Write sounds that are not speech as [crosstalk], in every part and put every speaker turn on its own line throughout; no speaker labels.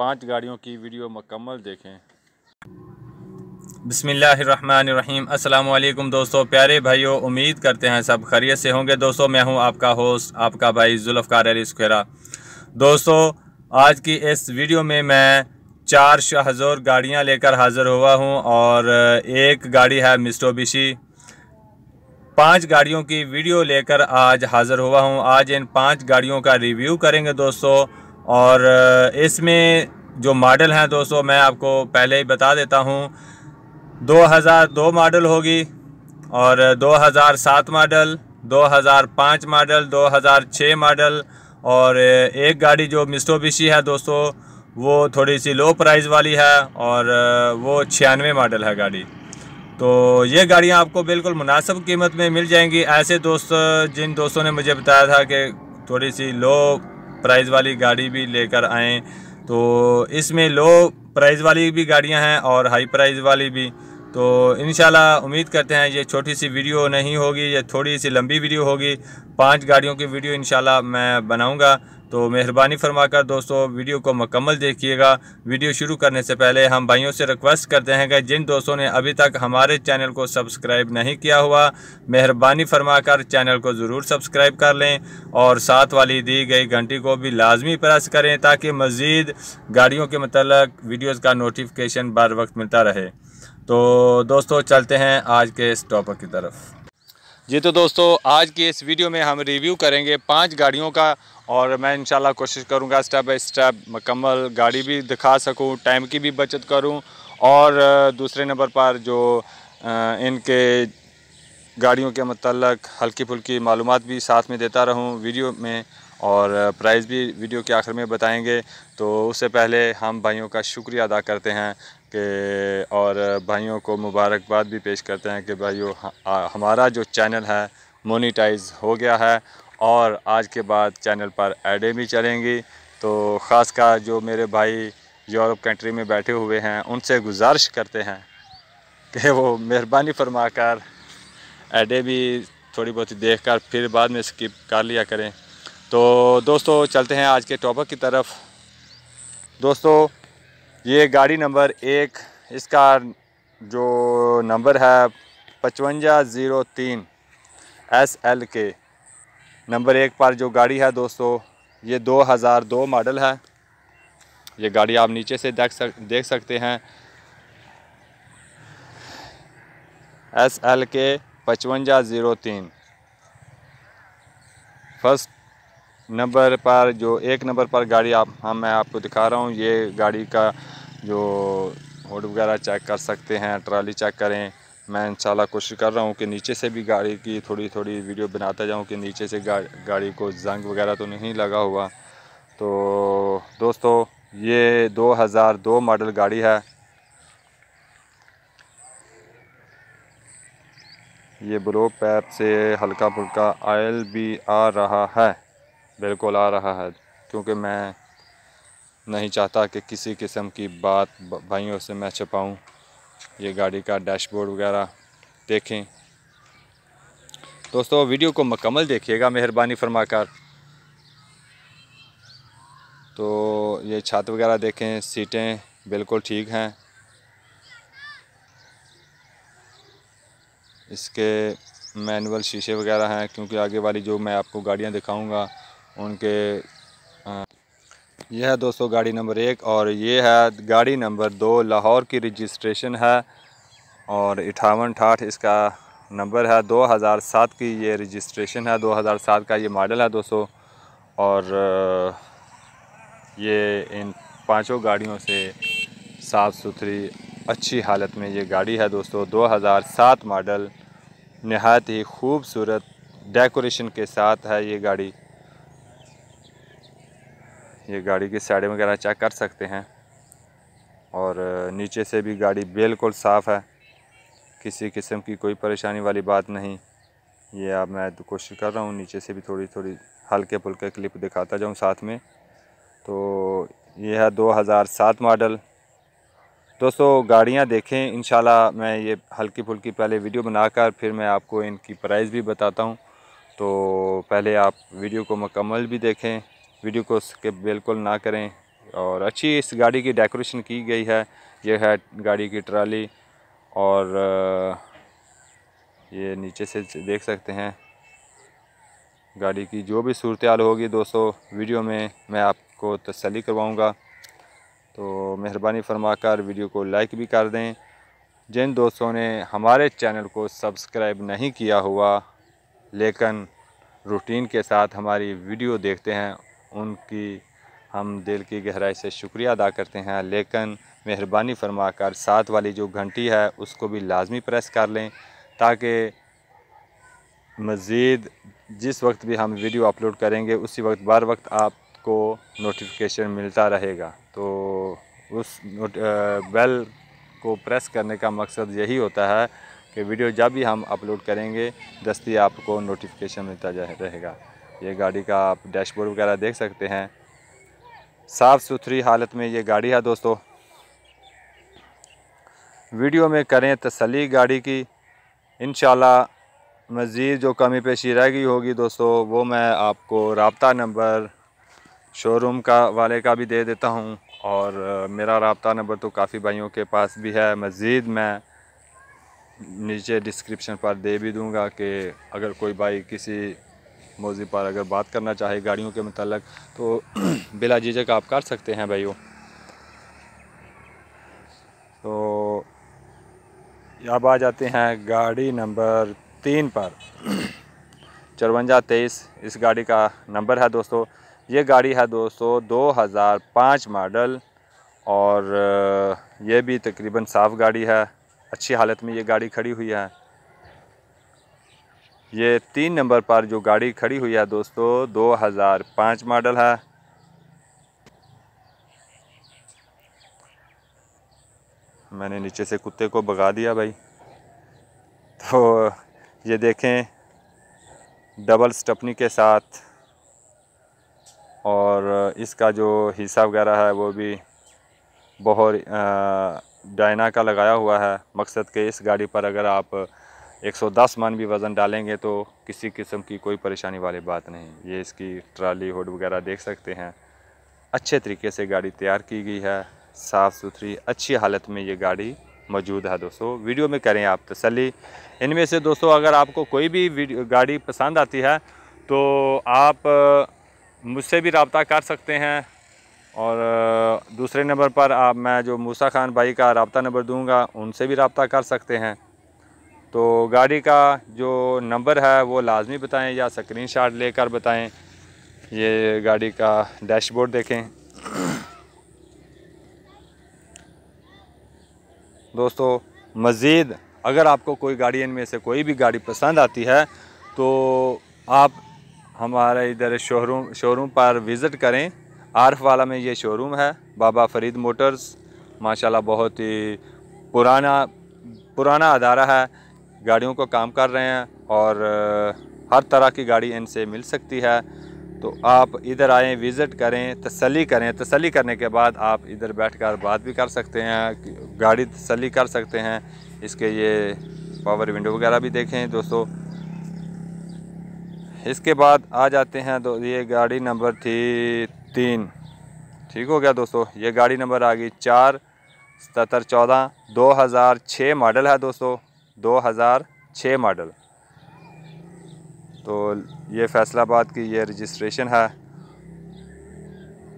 पांच गाड़ियों की वीडियो मकम्मल देखें बसमिलीम अल्लाम दोस्तों प्यारे भाइयों उम्मीद करते हैं सब खरीत से होंगे दोस्तों मैं हूं आपका होस्ट आपका भाई जुल्फ़ार अली स्खेरा दोस्तों आज की इस वीडियो में मैं चार शाहजोर गाड़ियां लेकर हाज़िर हुआ हूं और एक गाड़ी है मिस्टो बिशी पाँच गाड़ियों की वीडियो लेकर आज हाज़िर हुआ हूँ आज इन पाँच गाड़ियों का रिव्यू करेंगे दोस्तों और इसमें जो मॉडल हैं दोस्तों मैं आपको पहले ही बता देता हूँ 2002 मॉडल होगी और 2007 मॉडल 2005 मॉडल 2006 मॉडल और एक गाड़ी जो मिस्टोबिशी है दोस्तों वो थोड़ी सी लो प्राइस वाली है और वो छियानवे मॉडल है गाड़ी तो ये गाड़ियाँ आपको बिल्कुल मुनासिब कीमत में मिल जाएंगी ऐसे दोस्त जिन दोस्तों ने मुझे बताया था कि थोड़ी सी लो प्राइस वाली गाड़ी भी लेकर आएँ तो इसमें लो प्राइस वाली भी गाड़ियाँ हैं और हाई प्राइस वाली भी तो इन उम्मीद करते हैं ये छोटी सी वीडियो नहीं होगी ये थोड़ी सी लंबी वीडियो होगी पांच गाड़ियों की वीडियो इन मैं बनाऊंगा तो मेहरबानी फरमाकर दोस्तों वीडियो को मुकम्मल देखिएगा वीडियो शुरू करने से पहले हम भाइयों से रिक्वेस्ट करते हैं कि जिन दोस्तों ने अभी तक हमारे चैनल को सब्सक्राइब नहीं किया हुआ मेहरबानी फरमाकर चैनल को ज़रूर सब्सक्राइब कर लें और साथ वाली दी गई घंटी को भी लाजमी प्रेस करें ताकि मज़ीद गाड़ियों के मतलब वीडियोज़ का नोटिफिकेशन बर वक्त मिलता रहे तो दोस्तों चलते हैं आज के इस टॉपिक की तरफ जी तो दोस्तों आज की इस वीडियो में हम रिव्यू करेंगे पांच गाड़ियों का और मैं इंशाल्लाह कोशिश करूंगा स्टेप बाई स्टेप मकम्मल गाड़ी भी दिखा सकूं टाइम की भी बचत करूं और दूसरे नंबर पर जो इनके गाड़ियों के मतलब हल्की फुल्की मालूम भी साथ में देता रहूँ वीडियो में और प्राइस भी वीडियो के आखिर में बताएंगे तो उससे पहले हम भाइयों का शुक्रिया अदा करते हैं के और भाइयों को मुबारकबाद भी पेश करते हैं कि भाइयों हमारा जो चैनल है मोनिटाइज हो गया है और आज के बाद चैनल पर एडें भी चलेंगी तो ख़ास का जो मेरे भाई यूरोप कंट्री में बैठे हुए हैं उनसे गुजारिश करते हैं कि वो मेहरबानी फरमा कर एडें भी थोड़ी बहुत देख कर फिर बाद में स्किप कर लिया करें तो दोस्तों चलते हैं आज के टॉपिक की तरफ दोस्तों ये गाड़ी नंबर एक इसका जो नंबर है पचवंजा ज़ीरो तीन एस एल के नंबर एक पर जो गाड़ी है दोस्तों ये 2002 मॉडल है ये गाड़ी आप नीचे से देख सक देख सकते हैं एस एल के पचवंजा ज़ीरो तीन फर्स्ट नंबर पर जो एक नंबर पर गाड़ी आप हम हाँ, मैं आपको दिखा रहा हूँ ये गाड़ी का जो होड वगैरह चेक कर सकते हैं ट्राली चेक करें मैं इंशाल्लाह कोशिश कर रहा हूँ कि नीचे से भी गाड़ी की थोड़ी थोड़ी वीडियो बनाता जाऊँ कि नीचे से गा, गाड़ी को जंग वगैरह तो नहीं लगा हुआ तो दोस्तों ये 2002 मॉडल गाड़ी है ये ब्लो पैप से हल्का फुल्का आयल भी आ रहा है बिल्कुल आ रहा है क्योंकि मैं नहीं चाहता कि किसी किस्म की बात भाइयों से मैं छपाऊँ ये गाड़ी का डैशबोर्ड वगैरह देखें दोस्तों वीडियो को मकमल देखिएगा मेहरबानी फरमाकर तो ये छत वगैरह देखें सीटें बिल्कुल ठीक हैं इसके मैनुअल शीशे वगैरह हैं क्योंकि आगे वाली जो मैं आपको गाड़ियाँ दिखाऊंगा उनके यह है दोस्तों गाड़ी नंबर एक और ये है गाड़ी नंबर दो लाहौर की रजिस्ट्रेशन है और अठावन ठाठ इसका नंबर है 2007 की ये रजिस्ट्रेशन है 2007 का ये मॉडल है दोस्तों और ये इन पांचों गाड़ियों से साफ़ सुथरी अच्छी हालत में ये गाड़ी है दोस्तों 2007 मॉडल नहायत ही खूबसूरत डेकोरेशन के साथ है ये गाड़ी ये गाड़ी की साइड वगैरह चेक कर सकते हैं और नीचे से भी गाड़ी बिल्कुल साफ़ है किसी किस्म की कोई परेशानी वाली बात नहीं ये अब मैं तो कोशिश कर रहा हूँ नीचे से भी थोड़ी थोड़ी हल्के फुल्के क्लिप दिखाता जाऊँ साथ में तो ये है 2007 मॉडल दोस्तों गाड़ियाँ देखें इन मैं ये हल्की फुल्की पहले वीडियो बनाकर फिर मैं आपको इनकी प्राइस भी बताता हूँ तो पहले आप वीडियो को मकमल भी देखें वीडियो को स्किप बिल्कुल ना करें और अच्छी इस गाड़ी की डेकोरेशन की गई है यह है गाड़ी की ट्राली और ये नीचे से देख सकते हैं गाड़ी की जो भी सूरत हाल होगी दोस्तों वीडियो में मैं आपको तसली करवाऊँगा तो मेहरबानी फरमाकर वीडियो को लाइक भी कर दें जिन दोस्तों ने हमारे चैनल को सब्सक्राइब नहीं किया हुआ लेकिन रूटीन के साथ हमारी वीडियो देखते हैं उनकी हम दिल की गहराई से शुक्रिया अदा करते हैं लेकिन मेहरबानी फरमा कर साथ वाली जो घंटी है उसको भी लाजमी प्रेस कर लें ताकि मज़ीद जिस वक्त भी हम वीडियो अपलोड करेंगे उसी वक्त बार वक्त आपको नोटिफिकेशन मिलता रहेगा तो उस बेल को प्रेस करने का मकसद यही होता है कि वीडियो जब भी हम अपलोड करेंगे दस्ती आपको नोटिफिकेशन मिलता रहेगा ये गाड़ी का आप डैशबोर्ड वगैरह देख सकते हैं साफ़ सुथरी हालत में ये गाड़ी है दोस्तों वीडियो में करें तसली गाड़ी की इन मज़ीद जो कमी पेशी रह गई होगी दोस्तों वो मैं आपको रबता नंबर शोरूम का वाले का भी दे देता हूँ और मेरा रबता नंबर तो काफ़ी भाइयों के पास भी है मज़ीद मैं नीचे डिस्क्रिप्शन पर दे भी दूँगा कि अगर कोई भाई किसी मौजी पर अगर बात करना चाहे गाड़ियों के मतलब तो [clears throat] बिला झिझक आप कर सकते हैं भाइयों तो अब आ जाते हैं गाड़ी नंबर तीन पर [clears throat] चरवंजा तेईस इस गाड़ी का नंबर है दोस्तों ये गाड़ी है दोस्तों 2005 मॉडल और ये भी तकरीबन साफ़ गाड़ी है अच्छी हालत में ये गाड़ी खड़ी हुई है ये तीन नंबर पर जो गाड़ी खड़ी हुई है दोस्तों 2005 मॉडल है मैंने नीचे से कुत्ते को भगा दिया भाई तो ये देखें डबल स्टपनी के साथ और इसका जो हिस्सा वगैरह है वो भी बहुत डायना का लगाया हुआ है मकसद के इस गाड़ी पर अगर आप 110 मन भी वज़न डालेंगे तो किसी किस्म की कोई परेशानी वाली बात नहीं ये इसकी ट्राली हुड वगैरह देख सकते हैं अच्छे तरीके से गाड़ी तैयार की गई है साफ़ सुथरी अच्छी हालत में ये गाड़ी मौजूद है दोस्तों वीडियो में करें आप तसली इनमें से दोस्तों अगर आपको कोई भी गाड़ी पसंद आती है तो आप मुझसे भी रबता कर सकते हैं और दूसरे नंबर पर आप मैं जो मूसा खान भाई का रबता नंबर दूंगा उनसे भी रबता कर सकते हैं तो गाड़ी का जो नंबर है वो लाजमी बताएं या स्क्रीन शॉट लेकर बताएं ये गाड़ी का डैशबोर्ड देखें दोस्तों मज़ीद अगर आपको कोई गाड़ी इनमें से कोई भी गाड़ी पसंद आती है तो आप हमारे इधर शोरूम शोरूम पर विज़िट करें आरफ वाला में ये शोरूम है बाबा फरीद मोटर्स माशाल्लाह बहुत ही पुराना पुराना अदारा है गाड़ियों को काम कर रहे हैं और हर तरह की गाड़ी इनसे मिल सकती है तो आप इधर आएँ विज़िट करें तसली करें तसली करने के बाद आप इधर बैठकर बात भी कर सकते हैं गाड़ी तसली कर सकते हैं इसके ये पावर विंडो वगैरह भी देखें दोस्तों इसके बाद आ जाते हैं तो ये गाड़ी नंबर थी तीन ठीक हो गया दोस्तों ये गाड़ी नंबर आ गई चार सतर चौदह दो हज़ार छः मॉडल है दोस्तों 2006 मॉडल तो ये फैसलाबाद की ये रजिस्ट्रेशन है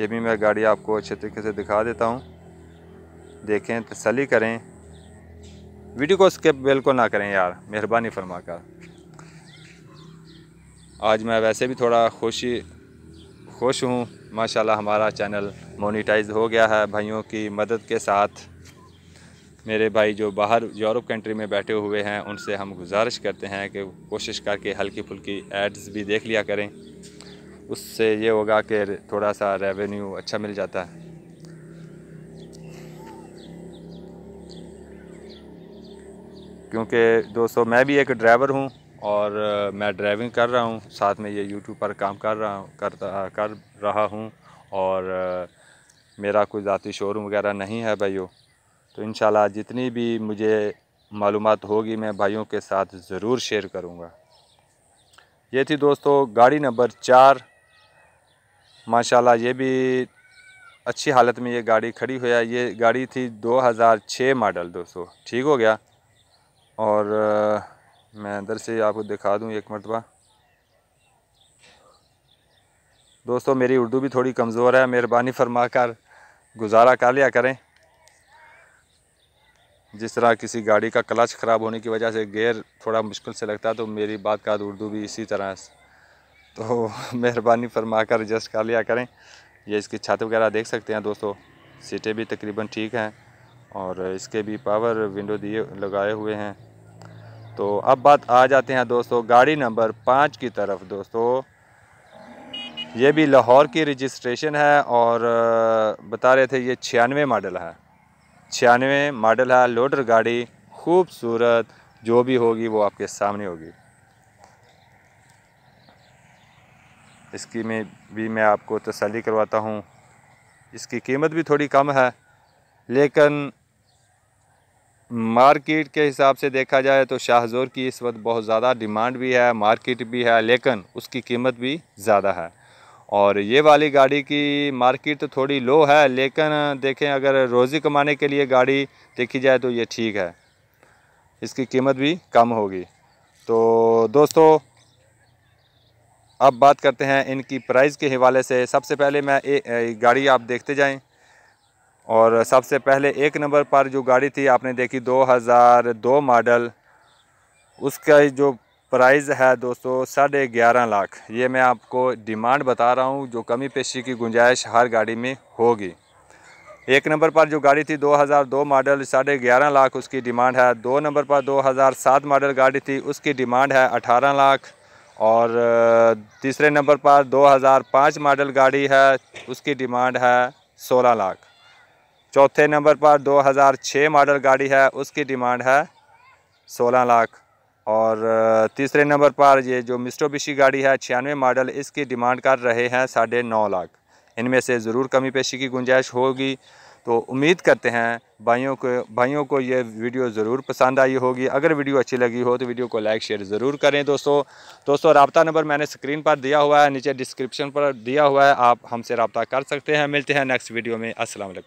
ये भी मैं गाड़ी आपको अच्छे तरीके से दिखा देता हूँ देखें तसली करें वीडियो को स्किप बिल्कुल ना करें यार मेहरबानी फरमा कर आज मैं वैसे भी थोड़ा खुशी खुश हूँ माशाल्लाह हमारा चैनल मोनिटाइज हो गया है भाइयों की मदद के साथ मेरे भाई जो बाहर यूरोप कंट्री में बैठे हुए हैं उनसे हम गुजारिश करते हैं कि कोशिश करके हल्की फुल्की एड्स भी देख लिया करें उससे ये होगा कि थोड़ा सा रेवेन्यू अच्छा मिल जाता है क्योंकि दोस्तों मैं भी एक ड्राइवर हूँ और मैं ड्राइविंग कर रहा हूँ साथ में ये यूट्यूब पर काम कर रहा करता कर रहा हूँ और मेरा कोई ज़ाती शोरूम वगैरह नहीं है भाइयों तो इन जितनी भी मुझे मालूम होगी मैं भाइयों के साथ ज़रूर शेयर करूँगा ये थी दोस्तों गाड़ी नंबर चार माशाल्लाह ये भी अच्छी हालत में ये गाड़ी खड़ी हुई है ये गाड़ी थी 2006 मॉडल दोस्तों ठीक हो गया और आ, मैं अंदर से आपको दिखा दूँ एक मरतबा दोस्तों मेरी उर्दू भी थोड़ी कमज़ोर है मेहरबानी फरमा कर गुजारा कर लिया करें जिस तरह किसी गाड़ी का क्लच ख़राब होने की वजह से गेयर थोड़ा मुश्किल से लगता है तो मेरी बात का उर्दू भी इसी तरह से तो [laughs] मेहरबानी फरमा कर एडजस्ट कर लिया करें ये इसकी छत वगैरह देख सकते हैं दोस्तों सीटें भी तकरीबन ठीक हैं और इसके भी पावर विंडो दिए लगाए हुए हैं तो अब बात आ जाते हैं दोस्तों गाड़ी नंबर पाँच की तरफ दोस्तों ये भी लाहौर की रजिस्ट्रेशन है और बता रहे थे ये छियानवे मॉडल है छियानवे मॉडल है लोडर गाड़ी खूबसूरत जो भी होगी वो आपके सामने होगी इसकी में भी मैं आपको तसली करवाता हूँ इसकी कीमत भी थोड़ी कम है लेकिन मार्केट के हिसाब से देखा जाए तो शाहजोर की इस वक्त बहुत ज़्यादा डिमांड भी है मार्केट भी है लेकिन उसकी कीमत भी ज़्यादा है और ये वाली गाड़ी की मार्केट तो थोड़ी लो है लेकिन देखें अगर रोज़ी कमाने के लिए गाड़ी देखी जाए तो ये ठीक है इसकी कीमत भी कम होगी तो दोस्तों अब बात करते हैं इनकी प्राइस के हवाले से सबसे पहले मैं ए, ए, गाड़ी आप देखते जाएं और सबसे पहले एक नंबर पर जो गाड़ी थी आपने देखी 2002 मॉडल उसका जो प्राइस है दोस्तों साढ़े ग्यारह लाख ये मैं आपको डिमांड बता रहा हूँ जो कमी पेशी की गुंजाइश हर गाड़ी में होगी एक नंबर पर जो गाड़ी थी 2002 मॉडल साढ़े ग्यारह लाख उसकी डिमांड है दो नंबर पर 2007 मॉडल गाड़ी थी उसकी डिमांड है 18 लाख और तीसरे नंबर पर 2005 मॉडल गाड़ी है उसकी डिमांड है 16 लाख चौथे नंबर पर 2006 मॉडल गाड़ी है उसकी डिमांड है 16 लाख और तीसरे नंबर पर ये जो मिस्टोबिशी गाड़ी है छियानवे मॉडल इसकी डिमांड कर रहे हैं साढ़े नौ लाख इनमें से ज़रूर कमी पेशी की गुंजाइश होगी तो उम्मीद करते हैं भाइयों को भाइयों को ये वीडियो ज़रूर पसंद आई होगी अगर वीडियो अच्छी लगी हो तो वीडियो को लाइक शेयर ज़रूर करें दोस्तों दोस्तों रबता नंबर मैंने स्क्रीन पर दिया हुआ है नीचे डिस्क्रिप्शन पर दिया हुआ है आप हमसे रबता कर सकते हैं मिलते हैं नेक्स्ट वीडियो में असलम